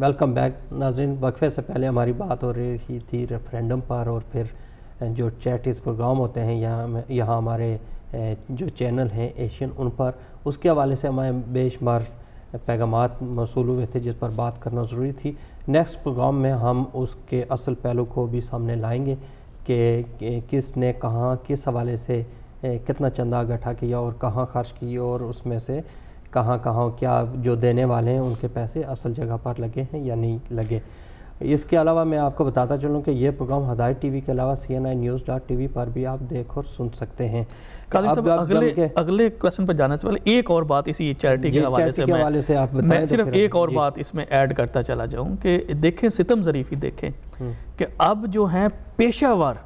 Welcome back नाजिन वक्फे से पहले हमारी बात हो रही थी रेफरेंडम पर और फिर जो चैटिस प्रोग्राम होते हैं यहाँ यहाँ हमारे जो चैनल हैं एशियन उन पर उसके हवाले से हमारे बेशुमार पैगाम मौसू हुए थे जिस पर बात करना ज़रूरी थी नेक्स्ट प्रोग्राम में हम उसके असल पहलू को भी सामने लाएंगे कि किसने कहाँ किस हवाले से कितना चंदा इकट्ठा किया और कहाँ खर्च किया और उसमें से कहाँ कहाँ क्या जो देने वाले हैं उनके पैसे असल जगह पर लगे हैं या नहीं लगे इसके अलावा मैं आपको बताता चलूँ कि यह प्रोग्राम हदायत टीवी के अलावा C N I news dot T पर भी आप देख और सुन सकते हैं अब, अगले अगले क्वेश्चन पर जाने से पहले एक और बात इसी चैरिटी के हवाले से मैं, से आप मैं सिर्फ एक और बात इसमें ऐड करता चला जाऊँ कि देखें सितम जरीफी देखें हम्म। कि अब जो हैं पेशावर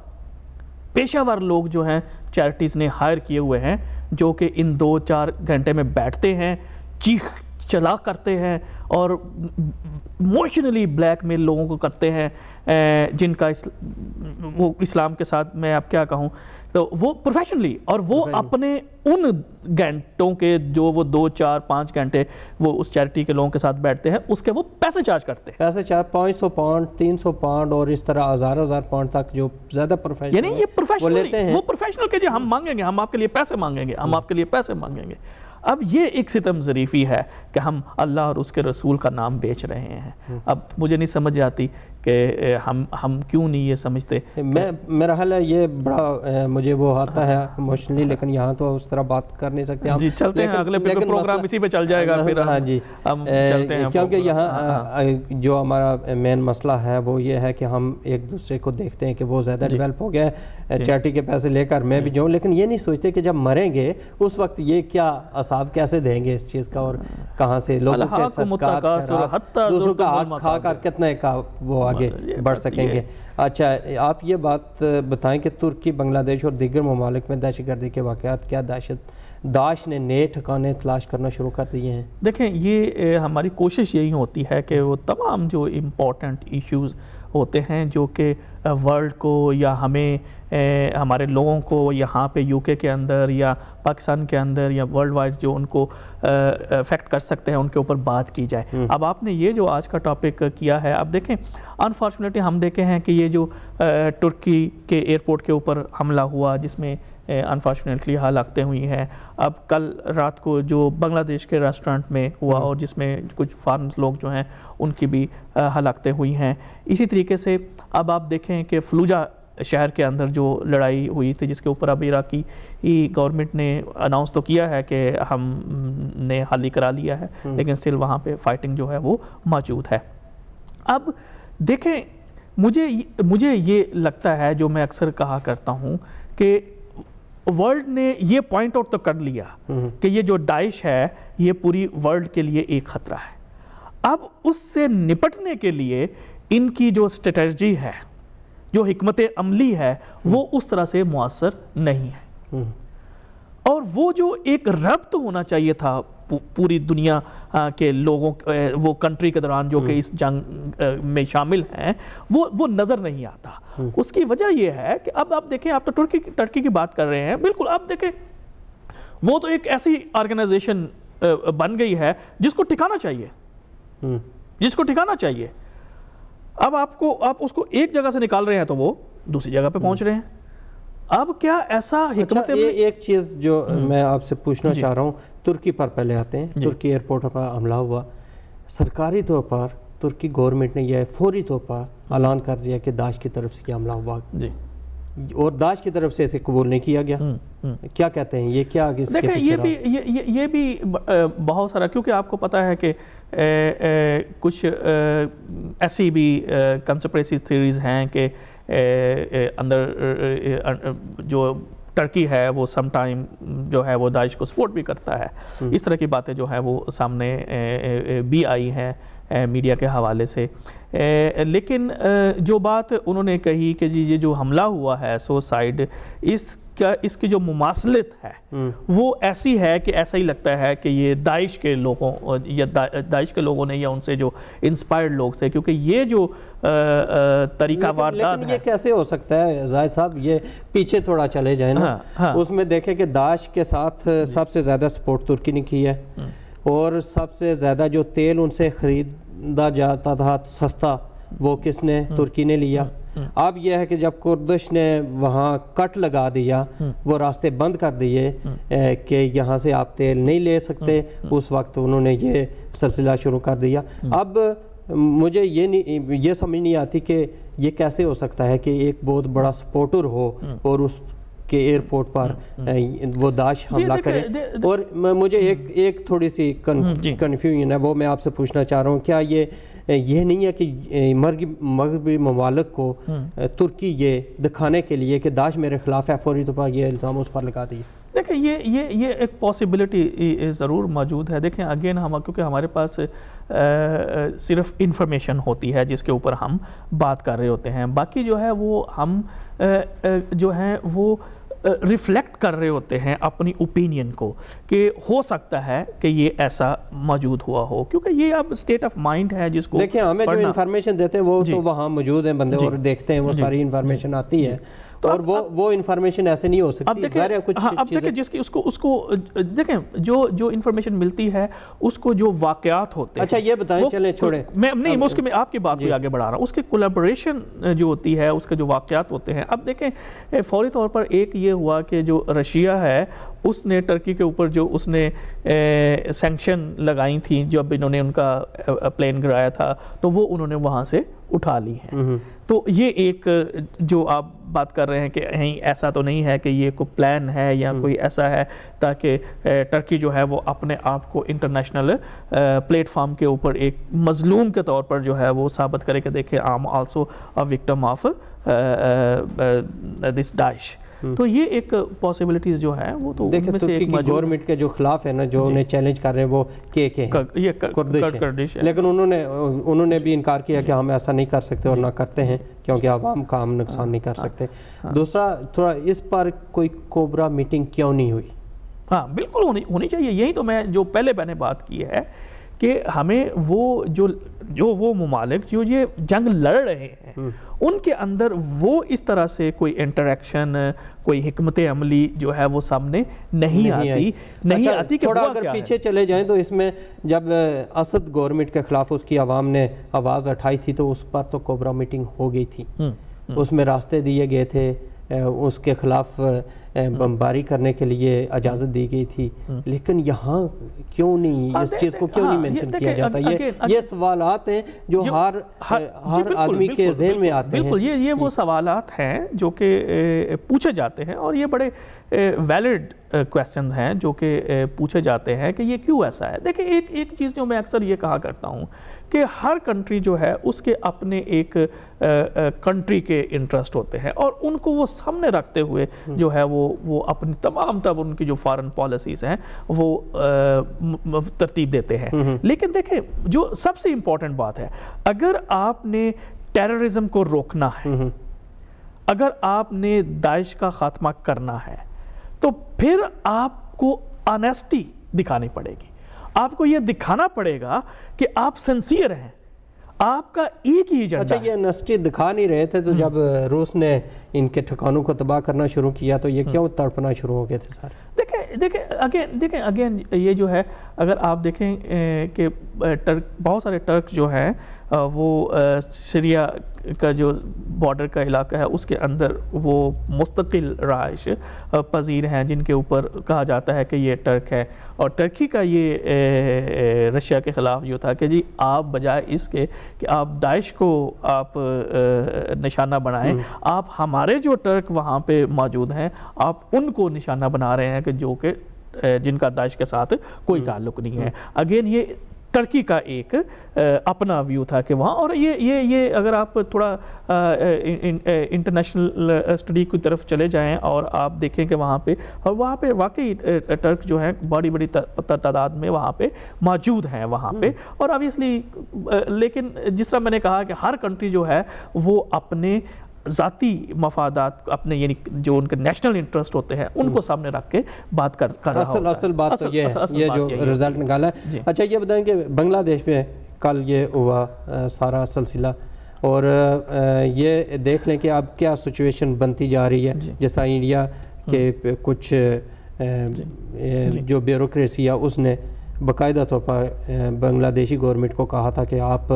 पेशावर लोग जो हैं चैरिटीज़ ने हायर किए हुए हैं जो कि इन दो चार घंटे में बैठते हैं चीख चला करते हैं और इमोशनली ब्लैकमेल लोगों को करते हैं जिनका इस, वो इस्लाम के साथ मैं आप क्या कहूँ तो वो प्रोफेशनली और वो अपने उन घंटों के जो वो दो चार पाँच घंटे वो उस चैरिटी के लोगों के साथ बैठते हैं उसके वो पैसे चार्ज करते हैं पैसे चार्ज पाँच सौ पाउंड तीन सौ पाउंड और इस तरह हज़ार हज़ार पाउंड तक जो ज़्यादा प्रोफेशनल यानी ये प्रोफेशनल वो, वो प्रोफेशनल के जो हम मांगेंगे हम आपके लिए पैसे मांगेंगे हम हम्म। आपके लिए पैसे मांगेंगे अब ये एक सितम ज़रीफ़ी है कि हम अल्लाह और उसके रसूल का नाम बेच रहे हैं हम्म। अब मुझे नहीं समझ आती कि हम हम क्यों नहीं ये समझते मैं तो मेरा हाल है ये बड़ा मुझे वो आता है इमोशनली हाँ। लेकिन यहाँ तो उस तरह बात कर नहीं सकते जी चलते हैं अगले प्रोग्राम इसी पे चल जाएगा हाँ फिर हाँ जी हम चलते हैं क्योंकि यहाँ हाँ, जो हमारा मेन मसला है वो ये है कि हम एक दूसरे को देखते हैं कि वो ज़्यादा डिवेल्प हो गया है चैटी के पैसे लेकर मैं भी जाऊँ लेकिन ये नहीं सोचते कि जब मरेंगे उस वक्त ये क्या असाब कैसे देंगे इस चीज़ का और कहाँ से लोगों के कितने का वो आ सकेंगे हाँ, बढ़ सकेंगे अच्छा आप ये बात बताएं कि तुर्की बांग्लादेश और दीगर ममालिक में दहशत गर्दी के वाक़ क्या दहशत दाश ने नए ठिकाने तलाश करना शुरू कर दिए हैं देखें ये हमारी कोशिश यही होती है कि वो तमाम जो इम्पोर्टेंट इश्यूज़ होते हैं जो कि वर्ल्ड को या हमें ए, हमारे लोगों को यहाँ पे यूके के अंदर या पाकिस्तान के अंदर या वर्ल्ड वाइड जो उनको अफेक्ट कर सकते हैं उनके ऊपर बात की जाए हम्म। अब आपने ये जो आज का टॉपिक किया है अब देखें अनफॉर्चुनेटली हम देखे हैं कि ये जो तुर्की के एयरपोर्ट के ऊपर हमला हुआ जिसमें अनफॉर्चुनेटली हालाकतें हुई हैं अब कल रात को जो बांग्लादेश के रेस्टोरेंट में हुआ हम्म। और जिसमें कुछ फार्म लोग जो हैं उनकी भी हालाकतें हुई हैं इसी तरीके से अब आप देखें कि फ्लूजा शहर के अंदर जो लड़ाई हुई थी जिसके ऊपर अब इराकी गवर्नमेंट ने अनाउंस तो किया है कि हमने हाल ही करा लिया है हम्म। लेकिन स्टिल वहाँ पर फाइटिंग जो है वो मौजूद है अब देखें मुझे मुझे ये लगता है जो मैं अक्सर कहा करता हूँ कि वर्ल्ड ने ये पॉइंट आउट तो कर लिया हम्म। कि ये जो डाइश है ये पूरी वर्ल्ड के लिए एक ख़तरा है अब उससे निपटने के लिए इनकी जो स्ट्रेटजी है जो हमत अमली है वो हम्म। उस तरह से मुसर नहीं है हम्म। और वो जो एक रब्त होना चाहिए था पूरी दुनिया के लोगों वो कंट्री के दौरान जो कि हम्म। इस जंग में शामिल हैं वो वो नज़र नहीं आता उसकी वजह यह है कि अब आप देखें आप तो तुर्की टर्की की बात कर रहे हैं बिल्कुल आप देखें वो तो एक ऐसी ऑर्गेनाइजेशन बन गई है जिसको ठिकाना चाहिए जिसको ठिकाना चाहिए अब आपको आप उसको एक जगह से निकाल रहे हैं तो वो दूसरी जगह पे पहुंच हम्म। रहे हैं अब क्या ऐसा अच्छा, ए, एक चीज़ जो हम्म। मैं आपसे पूछना चाह रहा हूँ तुर्की पर पहले आते हैं तुर्की एयरपोर्ट पर हमला हुआ सरकारी तौर पर तुर्की गवर्नमेंट ने यह फौरी तौर पर ऐलान कर दिया कि दाश की तरफ से क्या हमला हुआ जी और दाश की तरफ से इसे कबूल नहीं किया गया हुँ, हम्म, हुँ. हम्म। क्या कहते हैं ये क्या देखें ये भी ये, ये ये भी बहुत सारा क्योंकि आपको पता है कि ए, ए, कुछ ऐसी भी कंसप्रेसी थ्योरीज हैं कि अंदर जो टर्की है वो समटाइम जो है वो दाइश को सपोर्ट भी करता है हम्म। इस तरह की बातें जो हैं वो सामने भी आई हैं मीडिया के हवाले से लेकिन जो बात उन्होंने कही कि जी ये जो हमला हुआ है सोसाइड इस क्या इसकी जो मुमासलत है हम्म। वो ऐसी है कि ऐसा ही लगता है कि ये दाइश के लोगों या दा, दाइश के लोगों ने या उनसे जो इंस्पायर्ड लोग थे क्योंकि ये जो तरीका वारदात ये कैसे हो सकता है जाहिद साहब ये पीछे थोड़ा चले जाए ना हाँ, हाँ। उसमें देखें कि दाइश के साथ सबसे ज़्यादा सपोर्ट तुर्की ने की है हम्म। और सबसे ज़्यादा जो तेल उनसे ख़रीदा जाता था सस्ता वो किसने हम्म। तुर्की ने लिया हम्म। अब यह है कि जब कुर्दिश ने वहाँ कट लगा दिया हम्म। वो रास्ते बंद कर दिए हम्म। कि यहाँ से आप तेल नहीं ले सकते उस वक्त उन्होंने ये सिलसिला शुरू कर दिया अब मुझे ये नहीं ये समझ नहीं आती कि ये कैसे हो सकता है कि एक बहुत बड़ा सपोर्टर हो और उस कि एयरपोर्ट पर हम्म। वो दाश हमला करे और मुझे एक एक थोड़ी सी कन्फ्यूजन हम्म, है वो मैं आपसे पूछना चाह रहा हूँ क्या ये ये नहीं है कि मगरबी ममालक को हम्म। तुर्की ये दिखाने के लिए कि दाश मेरे खिलाफ है फौरी तौर पर यह इल्ज़ाम उस पर लगा दिए देखिए ये ये ये एक पॉसिबिलिटी ज़रूर मौजूद है देखें अगेन हम क्योंकि हमारे पास आ, सिर्फ इंफॉर्मेशन होती है जिसके ऊपर हम बात कर रहे होते हैं बाकी जो है वो हम आ, आ, जो है वो रिफ्लेक्ट कर रहे होते हैं अपनी ओपिनियन को कि हो सकता है कि ये ऐसा मौजूद हुआ हो क्योंकि ये अब स्टेट ऑफ माइंड है जिसको देखिए हमें जो इन्फॉर्मेशन देते हैं वो तो वहाँ मौजूद हैं बंदे और देखते हैं वो सारी इन्फॉर्मेशन आती है तो और वो वो इन्फॉर्मेशन ऐसे नहीं हो सकती अब देखें कुछ हाँ, अब देखें जिसकी उसको उसको देखें जो जो इन्फॉर्मेशन मिलती है उसको जो वाकयात होते अच्छा ये बताएं चलें छोड़ें मैं नहीं उसके मैं आपकी बात भी आगे बढ़ा रहा हूँ उसके कोलेबोरेशन जो होती है उसके जो वाकयात होते हैं अब देखें फौरी तौर पर एक ये हुआ कि जो रशिया है उसने टर्की के ऊपर जो उसने सेंक्शन लगाई थी जब इन्होंने उनका प्लेन गिराया था तो वो उन्होंने वहाँ से उठा ली है हम्म। तो ये एक जो आप बात कर रहे हैं कि नहीं ऐसा तो नहीं है कि ये कोई प्लान है या हम्म। कोई ऐसा है ताकि टर्की जो है वो अपने आप को इंटरनेशनल प्लेटफार्म के ऊपर एक मजलूम के तौर पर जो है वो साबित करे कि देखे I'm also a victim of this Daesh hmm. तो ये एक पॉसिबिलिटीज जो है वो तो देखिए से एक गवर्नमेंट के जो खिलाफ है ना जो उन्हें चैलेंज कर रहे हैं वो के के लेकिन उन्होंने उन्होंने भी इनकार किया कि हम ऐसा नहीं कर सकते और ना करते हैं क्योंकि आवाम का हम नुकसान हाँ, नहीं कर हाँ, सकते हाँ। दूसरा थोड़ा इस पर कोई कोबरा मीटिंग क्यों नहीं हुई हाँ बिल्कुल होनी होनी चाहिए यही तो मैं जो पहले मैंने बात की है कि हमें वो जो जो वो ममालिक जो ये जंग लड़ रहे हैं हम्म। उनके अंदर वो इस तरह से कोई इंटरेक्शन कोई हमत अमली जो है वो सामने नहीं, नहीं आती आई। नहीं अच्छा, आती थोड़ा अगर पीछे है? चले जाएं तो इसमें जब असद गवर्नमेंट के खिलाफ उसकी आवाम ने आवाज़ उठाई थी तो उस पर तो कोबरा मीटिंग हो गई थी हम्म, हम्म। उसमें रास्ते दिए गए थे उसके खिलाफ हाँ। बमबारी करने के लिए इजाज़त दी गई थी हाँ। लेकिन यहाँ क्यों नहीं इस चीज़ को क्यों हाँ, नहीं मेंशन किया जाता ये ये सवाल हैं जो हर हर आदमी के जहन में आते हैं बिल्कुल ये ये वो सवाल हैं जो कि पूछे जाते हैं और ये बड़े वैलिड क्वेश्चन हैं जो कि पूछे जाते हैं कि ये क्यों ऐसा है देखिए एक एक चीज़ जो मैं अक्सर ये कहा करता हूँ कि हर कंट्री जो है उसके अपने एक कंट्री के इंटरेस्ट होते हैं और उनको वो सामने रखते हुए हम्म। जो है वो वो अपनी तमाम तब उनकी जो फॉरेन पॉलिसीज़ हैं वो तरतीब देते हैं हम्म, हम्म। लेकिन देखें जो सबसे इम्पोर्टेंट बात है अगर आपने टेररिज्म को रोकना है अगर आपने दाइश का खात्मा करना है तो फिर आपको अनेस्टी दिखानी पड़ेगी आपको यह दिखाना पड़ेगा कि आप सिंसियर हैं आपका एक ही एजेंडा अच्छा ये नस्टी दिखा नहीं रहे थे तो हम्म। जब रूस ने इनके ठिकानों को तबाह करना शुरू किया तो ये हम्म। क्यों तड़पना शुरू हो गए थे सर देखें देखें अगेन देखें अगेन ये जो है अगर आप देखें कि टर्क बहुत सारे टर्क जो है वो सीरिया का जो बॉर्डर का इलाका है उसके अंदर वो मुस्तकिल राइश पजीर हैं जिनके ऊपर कहा जाता है कि ये टर्क है और टर्की का ये रशिया के ख़िलाफ़ जो था कि जी आप बजाय इसके कि आप दाइश को आप निशाना बनाएं हम्म। आप हमारे जो टर्क वहाँ पे मौजूद हैं आप उनको निशाना बना रहे हैं कि जो कि जिनका दाइश के साथ कोई हम्म। ताल्लुक नहीं है हम्म। अगेन ये टर्की का एक अपना व्यू था कि वहाँ और ये ये ये अगर आप थोड़ा इंटरनेशनल स्टडी की तरफ चले जाएं और आप देखें कि वहाँ पे और वहाँ पे वाकई टर्क जो हैं बड़ी बड़ी तादाद में वहाँ पे मौजूद हैं वहाँ पे हम्म। और ऑबियसली लेकिन जिस तरह मैंने कहा कि हर कंट्री जो है वो अपने ज़ाती मफादात अपने यानी जो उनके नेशनल इंटरेस्ट होते हैं हम्म। उनको सामने रख के बात कर, कर तो असल असल बात असल, ये असल, ये जो रिज़ल्ट निकाला है अच्छा ये बताएं कि बांग्लादेश में कल ये हुआ आ, सारा सिलसिला और आ, ये देख लें कि अब क्या सिचुएशन बनती जा रही है जैसा इंडिया के हम्म। कुछ जो ब्यूरोसी है उसने बाकायदा तौर पर बांग्लादेशी गवर्नमेंट को कहा था कि आप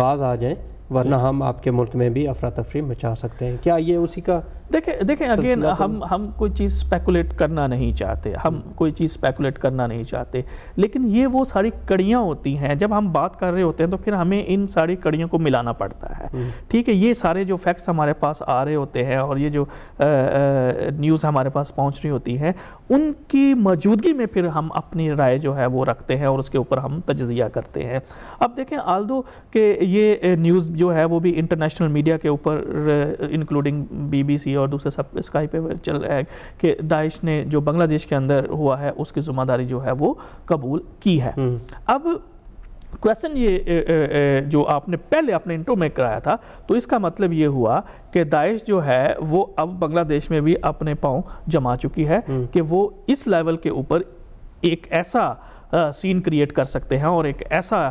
बाज आ जाएँ वरना हम आपके मुल्क में भी अफरा तफरी मचा सकते हैं क्या ये उसी का देखें देखें अगेन तो- हम हम कोई चीज़ स्पेकुलेट करना नहीं चाहते हम हम्म। कोई चीज़ स्पेकुलेट करना नहीं चाहते लेकिन ये वो सारी कड़ियाँ होती हैं जब हम बात कर रहे होते हैं तो फिर हमें इन सारी कड़ियों को मिलाना पड़ता है हम्म। ठीक है ये सारे जो फैक्ट्स हमारे पास आ रहे होते हैं और ये जो न्यूज़ हमारे पास पहुँच रही होती है उनकी मौजूदगी में फिर हम अपनी राय जो है वो रखते हैं और उसके ऊपर हम तजिया करते हैं अब देखें दो के ये न्यूज़ जो है वो भी इंटरनेशनल मीडिया के ऊपर इंक्लूडिंग बी और और दूसरा सब स्काई पे चल रहा है कि दाइश ने जो बांग्लादेश के अंदर हुआ है उसकी ज़िम्मेदारी जो है वो कबूल की है हम्म। अब क्वेश्चन ये जो आपने पहले अपने इंट्रो में कराया था तो इसका मतलब ये हुआ कि दाइश जो है वो अब बांग्लादेश में भी अपने पाँव जमा चुकी है हम्म। कि वो इस लेवल के ऊपर एक ऐसा सीन क्रिएट कर सकते हैं और एक ऐसा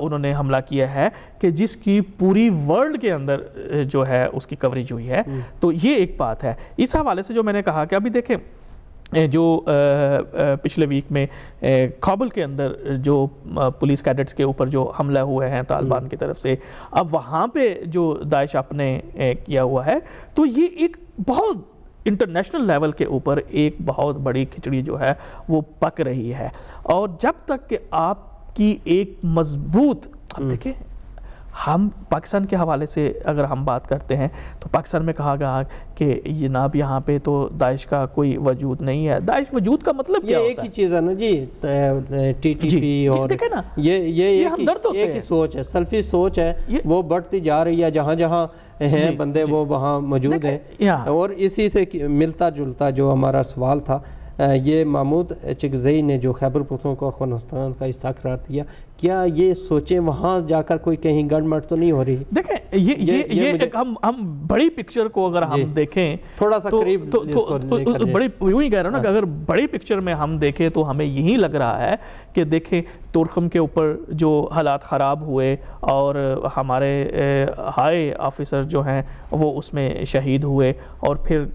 उन्होंने हमला किया है कि जिसकी पूरी वर्ल्ड के अंदर जो है उसकी कवरेज हुई है हम्म। तो ये एक बात है इस हवाले से जो मैंने कहा कि अभी देखें जो पिछले वीक में काबुल के अंदर जो पुलिस कैडेट्स के ऊपर जो हमला हुए हैं तालिबान हम्म। की तरफ से अब वहाँ पे जो दाइश आपने किया हुआ है तो ये एक बहुत इंटरनेशनल लेवल के ऊपर एक बहुत बड़ी खिचड़ी जो है वो पक रही है और जब तक कि आपकी एक मजबूत आप हम्म। देखें हम पाकिस्तान के हवाले से अगर हम बात करते हैं तो पाकिस्तान में कहा गया कि जनाब यहाँ पे तो दाइश का कोई वजूद नहीं है दाइश वजूद का मतलब ये क्या एक ही चीज़ है ना जी टी टी पी और ठीक है ना ये ये, ये एक ही तो सोच है सल्फी सोच है वो बढ़ती जा रही है जहाँ जहाँ हैं बंदे वो वहाँ मौजूद हैं और इसी से मिलता जुलता जो हमारा सवाल था ये महमूद चिकजई ने जो खैबर को अफगानिस्तान का हिस्सा करार दिया क्या ये सोचे वहां जाकर कोई कहीं गड़मट तो नहीं हो रही देखें ये ये ये, ये एक हम हम बड़ी पिक्चर को अगर हम देखें थोड़ा सा तो, करीब तो, तो, तो बड़ी यूँ ही कह रहा हूँ ना कि हाँ। अगर बड़ी पिक्चर में हम देखें तो हमें यही लग रहा है कि देखें तुर्कम के ऊपर जो हालात ख़राब हुए और हमारे हाई ऑफिसर जो हैं वो उसमें शहीद हुए और फिर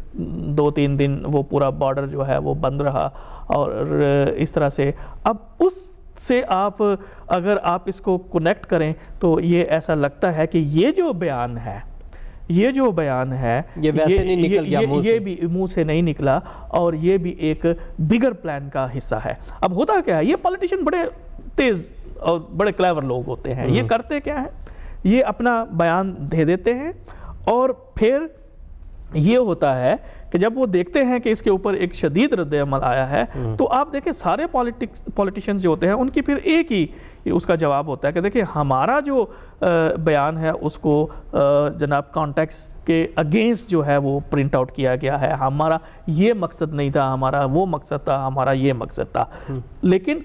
दो तीन दिन वो पूरा बॉर्डर जो है वो बंद रहा और इस तरह से अब उस से आप अगर आप इसको कनेक्ट करें तो ये ऐसा लगता है कि ये जो बयान है ये जो बयान है ये वैसे ये, नहीं निकल गया ये, ये भी मुंह से नहीं निकला और ये भी एक बिगर प्लान का हिस्सा है अब होता क्या है ये पॉलिटिशियन बड़े तेज और बड़े क्लेवर लोग होते हैं ये हम्म। करते क्या है ये अपना बयान दे देते हैं और फिर ये होता है कि जब वो देखते हैं कि इसके ऊपर एक शदीद रद्द अमल आया है हम्म। तो आप देखें सारे पॉलिटिक्स पॉलिटिशियंस जो होते हैं उनकी फिर एक ही उसका जवाब होता है कि देखिए हमारा जो बयान है उसको जनाब कॉन्टेक्स के अगेंस्ट जो है वो प्रिंट आउट किया गया है हमारा ये मकसद नहीं था हमारा वो मकसद था हमारा ये मकसद था हम्म। लेकिन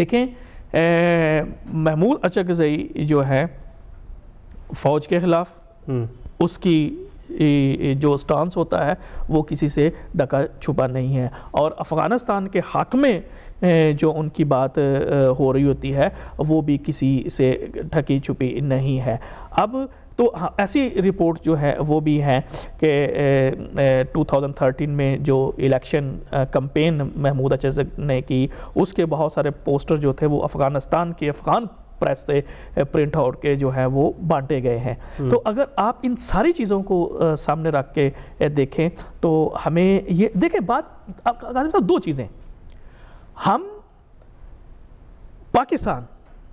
देखें महमूद अचकजई जो है फ़ौज के ख़िलाफ़ हम्म। उसकी जो स्टांस होता है वो किसी से डका छुपा नहीं है और अफ़गानिस्तान के हक में जो उनकी बात हो रही होती है वो भी किसी से ढकी छुपी नहीं है अब तो हाँ, ऐसी रिपोर्ट जो है वो भी हैं कि 2013 में जो इलेक्शन कंपेन महमूद अचज ने की उसके बहुत सारे पोस्टर जो थे वो अफ़गानिस्तान के अफ़गान प्रेस से प्रिंट eh, आउट के जो है वो बांटे गए हैं हम्म। तो अगर आप इन सारी चीज़ों को eh, सामने रख के eh, देखें तो हमें ये देखें बात गाजिम साहब दो चीज़ें हम पाकिस्तान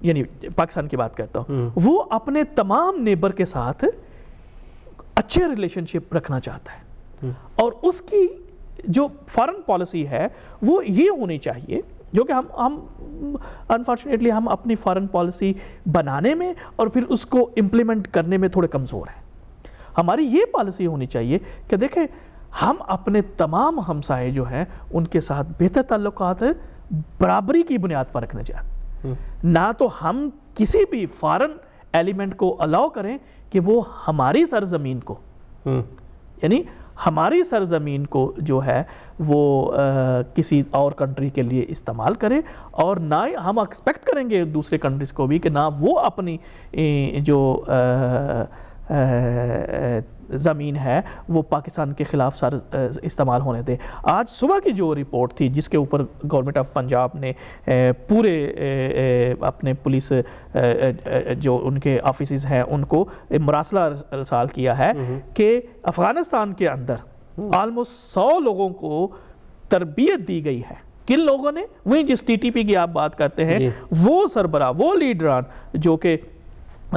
यानी पाकिस्तान की बात करता हूँ हम्म। वो अपने तमाम नेबर के साथ अच्छे रिलेशनशिप रखना चाहता है हम्म। और उसकी जो फॉरेन पॉलिसी है वो ये होनी चाहिए जो कि हम हम अनफॉर्चुनेटली हम अपनी फॉरेन पॉलिसी बनाने में और फिर उसको इम्प्लीमेंट करने में थोड़े कमज़ोर हैं हमारी ये पॉलिसी होनी चाहिए कि देखें हम अपने तमाम हमसाए जो हैं उनके साथ बेहतर ताल्लुक बराबरी की बुनियाद पर रखने चाहिए हम्म। ना तो हम किसी भी फॉरेन एलिमेंट को अलाउ करें कि वो हमारी सरजमीन को हम्म। यानी हमारी सरजमीन को जो है वो आ, किसी और कंट्री के लिए इस्तेमाल करें और ना हम एक्सपेक्ट करेंगे दूसरे कंट्रीज़ को भी कि ना वो अपनी जो आ, आ, ज़मीन है वो पाकिस्तान के ख़िलाफ़ सारे इस्तेमाल होने दें आज सुबह की जो रिपोर्ट थी जिसके ऊपर गवर्नमेंट ऑफ पंजाब ने पूरे अपने पुलिस जो उनके ऑफिस हैं उनको मरासला रसाल किया है हम्म, हम्म। कि अफ़गानिस्तान के अंदर आलमोस्ट हम्म। सौ लोगों को तरबियत दी गई है किन लोगों ने वहीं जिस पी की आप बात करते हैं वो सरबरा वो लीडरान जो कि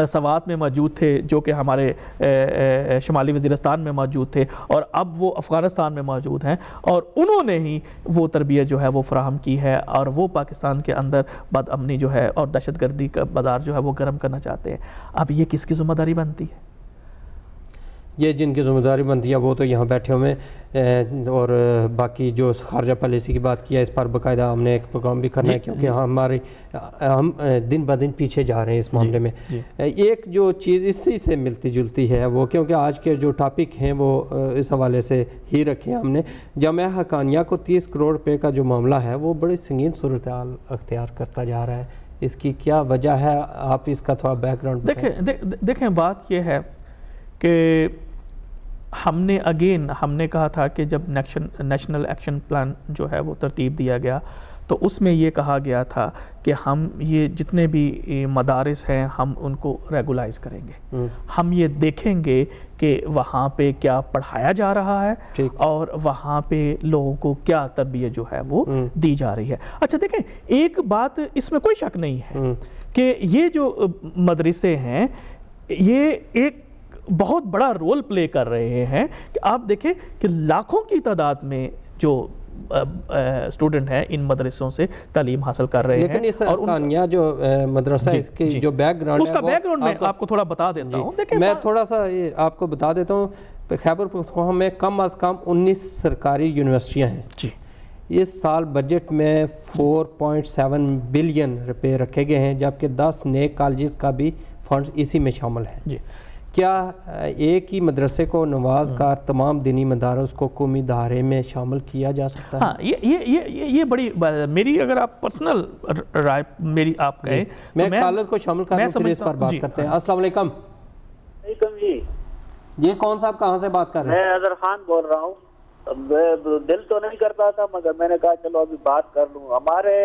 सवात में मौजूद थे जो कि हमारे शुमाली वजीरस्तान में मौजूद थे और अब वो अफ़गानिस्तान में मौजूद हैं और उन्होंने ही वो तरबियत जो है वो फ्राहम की है और वो पाकिस्तान के अंदर बदअमनी जो है और दहशत गर्दी का बाज़ार जो है वो गर्म करना चाहते हैं अब ये किसकी ज़िम्मेदारी बनती है ये जिनकी ज़िम्मेदारी बनती है वो तो यहाँ बैठे हुए हैं और बाकी जो खारजा पॉलिसी की बात किया इस पर बाकायदा हमने एक प्रोग्राम भी करना है क्योंकि हमारे हम दिन ब दिन पीछे जा रहे हैं इस मामले में एक जो चीज़ इसी से मिलती जुलती है वो क्योंकि आज के जो टॉपिक हैं वो इस हवाले से ही रखे हैं हमने जम हकानिया को तीस करोड़ रुपये का जो मामला है वो बड़ी संगीन सूरत अख्तियार करता जा रहा है इसकी क्या वजह है आप इसका थोड़ा बैकग्राउंड देखें देखें बात यह है कि हमने अगेन हमने कहा था कि जब नेशनल एक्शन प्लान जो है वो तरतीब दिया गया तो उसमें ये कहा गया था कि हम ये जितने भी मदारस हैं हम उनको रेगुलाइज करेंगे हम्म। हम ये देखेंगे कि वहाँ पे क्या पढ़ाया जा रहा है और वहाँ पे लोगों को क्या तरबियत जो है वो हम्म। दी जा रही है अच्छा देखें एक बात इसमें कोई शक नहीं है हम्म। कि ये जो मदरसे हैं ये एक बहुत बड़ा रोल प्ले कर रहे हैं कि आप देखें कि लाखों की तादाद में जो स्टूडेंट हैं इन मदरसों से तालीम हासिल कर रहे लेकिन हैं और उन... जो मदरसा इसकी जो बैकग्राउंड उसका बैकग्राउंड मैं आपको थोड़ा बता देता हूँ मैं थोड़ा सा आपको बता देता हूँ खैबर पख्तवा तो में कम अज़ कम उन्नीस सरकारी यूनिवर्सिटियाँ हैं जी इस साल बजट में 4.7 बिलियन रुपए रखे गए हैं जबकि 10 नए कॉलेज का भी फंड्स इसी में शामिल है जी क्या एक ही मदरसे को नवाज का तमाम दिनी मदारस को कौमी दायरे में शामिल किया जा सकता हाँ, है हाँ ये ये ये ये, बड़ी मेरी अगर आप पर्सनल राय मेरी आप कहें तो मैं, तो कॉलर को शामिल कर रहा इस पर बात करते हैं अस्सलाम वालेकुम जी ये कौन साहब कहाँ से बात कर रहे हैं मैं अजहर खान बोल रहा हूँ दिल तो नहीं करता था मगर मैंने कहा चलो अभी बात कर लूँ हमारे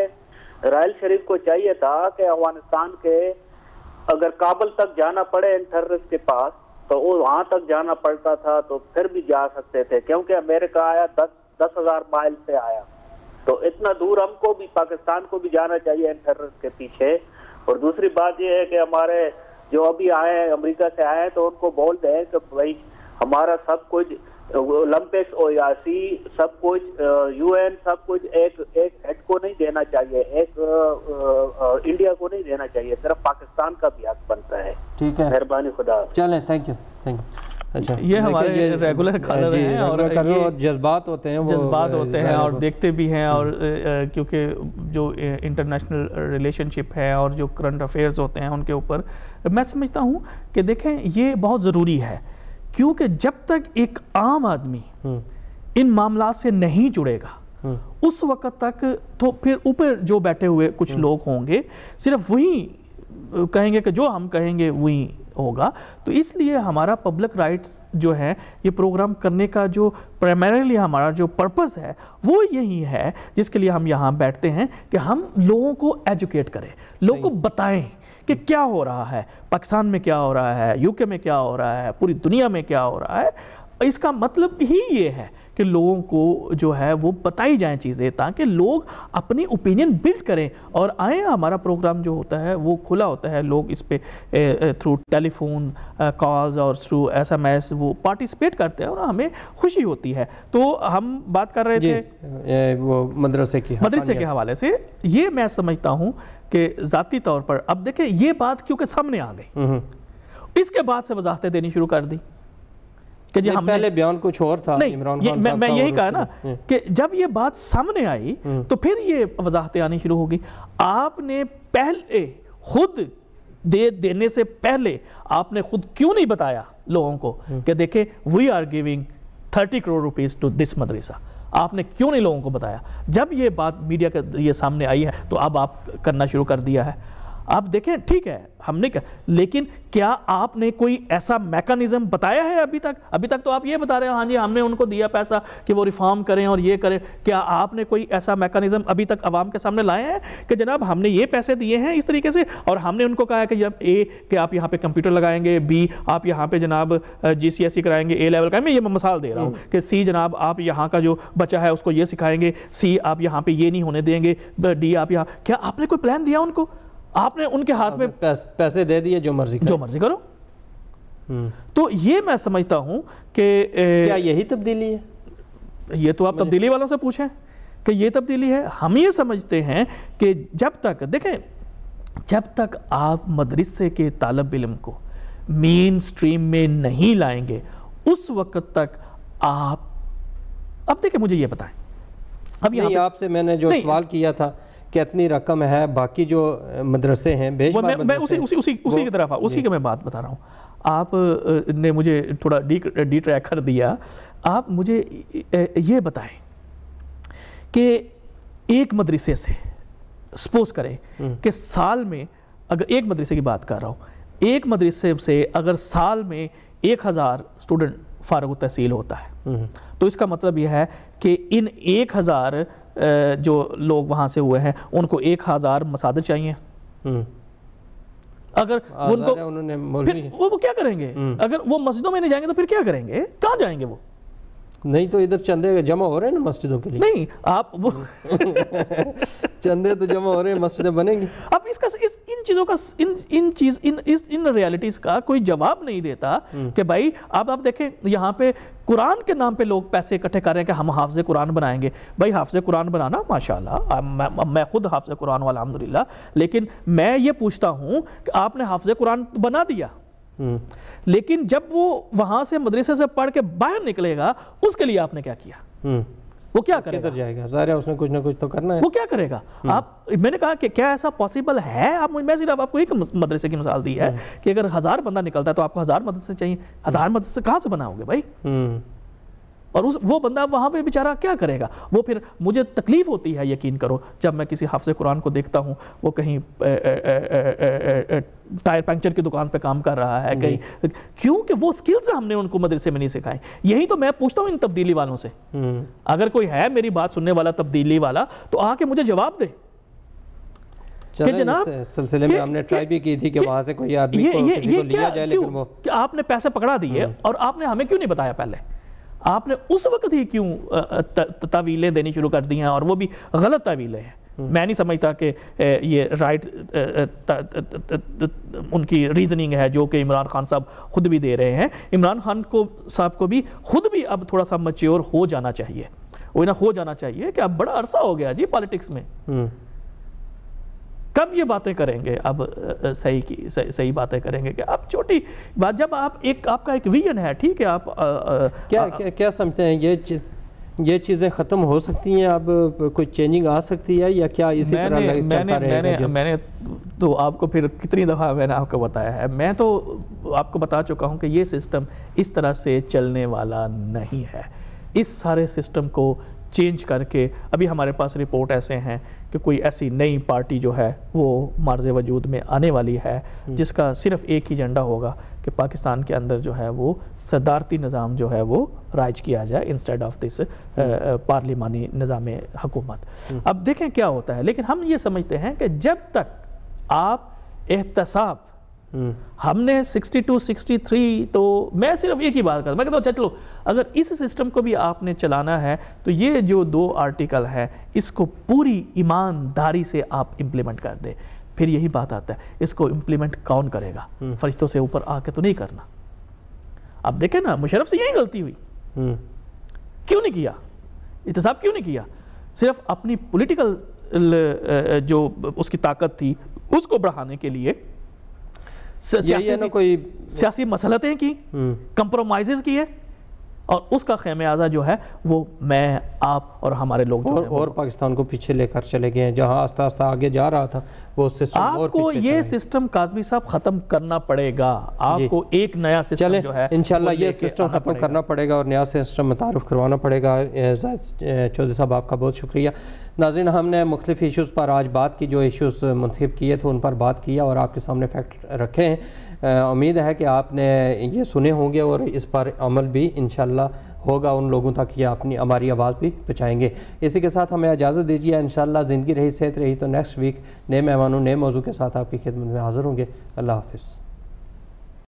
रायल शरीफ को चाहिए था कि अफगानिस्तान के अगर काबल तक जाना पड़े इन टेररिस्ट के पास तो वो वहाँ तक जाना पड़ता था तो फिर भी जा सकते थे क्योंकि अमेरिका आया दस दस हजार माइल से आया तो इतना दूर हमको भी पाकिस्तान को भी जाना चाहिए इन टेररिस्ट के पीछे और दूसरी बात यह है कि हमारे जो अभी आए हैं अमरीका से आए हैं तो उनको बोल दें कि भाई हमारा सब कुछ ओलंपिक्स ओयासी सब कुछ यूएन सब कुछ एक एक हेड को नहीं देना चाहिए एक आ, आ, इंडिया को नहीं देना चाहिए सिर्फ पाकिस्तान का भी हक बनता है ठीक है मेहरबानी खुदा चले थैंक यू थैंक यू अच्छा ये हमारे ये रेगुलर कलर हैं और, और जज्बात होते हैं जज्बात होते हैं और देखते भी हैं और हम्म। क्योंकि जो इंटरनेशनल रिलेशनशिप है और जो करंट अफेयर्स होते हैं उनके ऊपर मैं समझता हूँ कि देखें ये बहुत ज़रूरी है क्योंकि जब तक एक आम आदमी हम्म। इन मामला से नहीं जुड़ेगा हम्म। उस वक्त तक तो फिर ऊपर जो बैठे हुए कुछ हम्म। लोग होंगे सिर्फ वही कहेंगे कि जो हम कहेंगे वही होगा तो इसलिए हमारा पब्लिक राइट्स जो है ये प्रोग्राम करने का जो प्राइमरीली हमारा जो पर्पस है वो यही है जिसके लिए हम यहाँ बैठते हैं कि हम लोगों को एजुकेट करें लोगों को बताएं कि क्या हो रहा है पाकिस्तान में क्या हो रहा है यूके में क्या हो रहा है पूरी दुनिया में क्या हो रहा है इसका मतलब ही ये है कि लोगों को जो है वो बताई जाए चीज़ें ताकि लोग अपनी ओपिनियन बिल्ड करें और आए हमारा प्रोग्राम जो होता है वो खुला होता है लोग इस पर थ्रू टेलीफोन कॉल्स और थ्रू एसएमएस वो पार्टिसिपेट करते हैं और हमें खुशी होती है तो हम बात कर रहे थे वो मदरसे की मदरसे के हवाले से ये मैं समझता हूँ कि ज़ाती तौर पर अब देखें ये बात क्योंकि सामने आ गई हम्म। इसके बाद से वजाहतें देनी शुरू कर दी कि जी हमने पहले बयान कुछ और था इमरान खान मैं, मैं यही कहा ना कि जब ये बात सामने आई हम्म। तो फिर ये वजाहतें आनी शुरू होगी आपने पहले खुद दे देने से पहले आपने खुद क्यों नहीं बताया लोगों को हम्म। कि देखे we are giving thirty crore rupees to this madrasa आपने क्यों नहीं लोगों को बताया जब ये बात मीडिया के जरिए सामने आई है तो अब आप करना शुरू कर दिया है आप देखें ठीक है हमने क्या लेकिन क्या आपने कोई ऐसा मैकेनिज्म बताया है अभी तक अभी तक तो आप ये बता रहे हो हाँ जी हमने उनको दिया पैसा कि वो रिफॉर्म करें और ये करें क्या आपने कोई ऐसा मैकेनिज्म अभी तक आवाम के सामने लाए हैं कि जनाब हमने ये पैसे दिए हैं इस तरीके से और हमने उनको कहा है कि जब ए कि आप यहाँ पर कंप्यूटर लगाएंगे बी आप यहाँ पर जनाब जी सी एस सी कराएंगे ए लेवल का मैं ये मिसाल दे रहा हूँ हम्म। कि सी जनाब आप यहाँ का जो बच्चा है उसको ये सिखाएंगे सी आप यहाँ पर ये नहीं होने देंगे डी आप यहाँ क्या आपने कोई प्लान दिया उनको आपने उनके हाथ हाँ, में पैस, पैसे दे दिए जो मर्जी जो मर्जी करो हम्म। तो ये मैं समझता हूं कि क्या यही तब्दीली है ये तो आप तब्दीली वालों से पूछें कि ये तब्दीली है हम ये समझते हैं कि जब तक देखें जब तक आप मदरसे के तालब इलम को मेन स्ट्रीम में नहीं लाएंगे उस वक्त तक आप अब देखें मुझे ये बताएं अब यहाँ आपसे मैंने जो सवाल किया था कितनी रकम है बाकी जो मदरसे हैं भेज मैं, मैं उसी उसी उसी उसी की तरफ उसी की मैं बात बता रहा हूँ आप ने मुझे थोड़ा डी डी ट्रैक कर दिया आप मुझे ये बताएं कि एक मदरसे से सपोज करें हम्म। कि साल में अगर एक मदरसे की बात कर रहा हूँ एक मदरसे से अगर साल में एक हज़ार स्टूडेंट फारग तहसील होता है हम्म। तो इसका मतलब यह है कि इन एक हज़ार जो लोग वहाँ से हुए हैं उनको एक हज़ार मसाद चाहिए हम्म। अगर उनको फिर वो, वो क्या करेंगे हम्म। अगर वो मस्जिदों में नहीं जाएंगे तो फिर क्या करेंगे कहाँ जाएंगे वो नहीं तो इधर चंदे जमा हो रहे हैं ना मस्जिदों के लिए नहीं आप वो चंदे तो जमा हो रहे हैं मस्जिदें बनेंगी अब इसका इस इन चीज़ों का इन इन चीज़ इन इस इन रियलिटीज़ का कोई जवाब नहीं देता हम्म। कि भाई अब आप देखें यहाँ पे कुरान के नाम पे लोग पैसे इकट्ठे कर रहे हैं कि हम हाफज कुरान बनाएंगे भाई हाफज कुरान बनाना माशाल्लाह मैं, मैं खुद हाफज कुरान वाला अलहमदिल्ला लेकिन मैं ये पूछता हूँ कि आपने हाफज कुरान बना दिया हम्म। लेकिन जब वो वहां से मदरसे से पढ़ के बाहर निकलेगा उसके लिए आपने क्या किया हम्म। वो क्या तो करेगा जाएगा सारे उसने कुछ ना कुछ तो करना है वो क्या करेगा हम्म। आप मैंने कहा कि क्या ऐसा पॉसिबल है आप मैं सिर्फ आपको एक मदरसे की मिसाल दी है कि अगर हजार बंदा निकलता है तो आपको हजार मदरसे चाहिए हजार मदरसे कहाँ से बनाओगे भाई और उस वो बंदा वहाँ पे बेचारा क्या करेगा वो फिर मुझे तकलीफ़ होती है यकीन करो जब मैं किसी हाफ़ कुरान को देखता हूँ वो कहीं टायर पंक्चर की दुकान पे काम कर रहा है कहीं क्योंकि वो स्किल्स हमने उनको मदरसे में नहीं सिखाए यही तो मैं पूछता हूँ इन तब्दीली वालों से हम्म। अगर कोई है मेरी बात सुनने वाला तब्दीली वाला तो आके मुझे जवाब दे सिलसिले में हमने ट्राई भी की थी कि वहां से कोई आदमी को, को लिया जाए लेकिन वो आपने पैसे पकड़ा दिए हम्म। और आपने हमें क्यों नहीं बताया पहले आपने उस वक्त ही क्यों तावीलें देनी शुरू कर दी हैं और वो भी गलत तावीलें हैं हम्म। मैं नहीं समझता कि ये राइट उनकी रीजनिंग है जो कि इमरान खान साहब खुद भी दे रहे हैं इमरान खान को साहब को भी खुद भी अब थोड़ा सा मच्योर हो जाना चाहिए वो ना हो जाना चाहिए कि अब बड़ा अरसा हो गया जी पॉलिटिक्स में हम्म। कब ये बातें करेंगे अब सही की सही, सही बातें करेंगे कि अब छोटी बात जब आप एक आपका एक विजन है ठीक है आप आ, आ, क्या, क्या क्या समझते हैं ये ये चीज़ें ख़त्म हो सकती हैं अब कुछ चेंजिंग आ सकती है या क्या इसी मैंने, तरह लग, मैंने, मैंने, मैंने तो आपको फिर कितनी दफ़ा मैंने आपको बताया है मैं तो आपको बता चुका हूँ कि ये सिस्टम इस तरह से चलने वाला नहीं है इस सारे सिस्टम को चेंज करके अभी हमारे पास रिपोर्ट ऐसे हैं कि कोई ऐसी नई पार्टी जो है वो मार्ज वजूद में आने वाली है हम्म। जिसका सिर्फ एक ही एजेंडा होगा कि पाकिस्तान के अंदर जो है वो सदारती निज़ाम जो है वो राज किया जाए इंस्टेड ऑफ दिस पार्लिमानी निज़ाम हकूमत हम्म। अब देखें क्या होता है लेकिन हम ये समझते हैं कि जब तक आप एहतसाब हमने 62, 63 तो मैं सिर्फ एक ही बात करता मैं कहता हूँ चलो अगर इस सिस्टम को भी आपने चलाना है तो ये जो दो आर्टिकल है इसको पूरी ईमानदारी से आप इम्प्लीमेंट कर दें फिर यही बात आता है इसको इम्प्लीमेंट कौन करेगा हम्म। फरिश्तों से ऊपर आके तो नहीं करना अब देखें ना मुशरफ से यही गलती हुई हम्म। क्यों नहीं किया इतसाब क्यों नहीं किया सिर्फ अपनी पोलिटिकल जो उसकी ताकत थी उसको बढ़ाने के लिए सियासी कोई सियासी मसलतें की कंप्रोमाइज़ हम्म। किए और उसका खमियाजा जो है वो मैं आप और हमारे लोग और, और पाकिस्तान को पीछे लेकर चले गए हैं जहाँ आस्ता आस्ता आगे जा रहा था वो सिस्टम आपको ये सिस्टम काजमी साहब खत्म करना पड़ेगा आपको एक नया सिस्टम जो है इंशाल्लाह ये सिस्टम खत्म करना पड़ेगा और नया सिस्टम मुतारफ करवाना पड़ेगा चौधरी साहब आपका बहुत शुक्रिया नाजिन हमने मुख्तफ इशूज़ पर आज बात की जो इशूज़ मुंतब किए थे उन पर बात किया और आपके सामने फैक्ट रखे हैं उम्मीद है कि आपने ये सुने होंगे और इस पर अमल भी इन होगा उन लोगों तक ये अपनी हमारी आवाज़ भी पहुँचाएंगे इसी के साथ हमें इजाज़त दीजिए इन ज़िंदगी रही सेहत रही तो नेक्स्ट वीक नए मेहमानों नए मौजू के साथ आपकी खिदमत में हाज़िर होंगे अल्लाह हाफिज़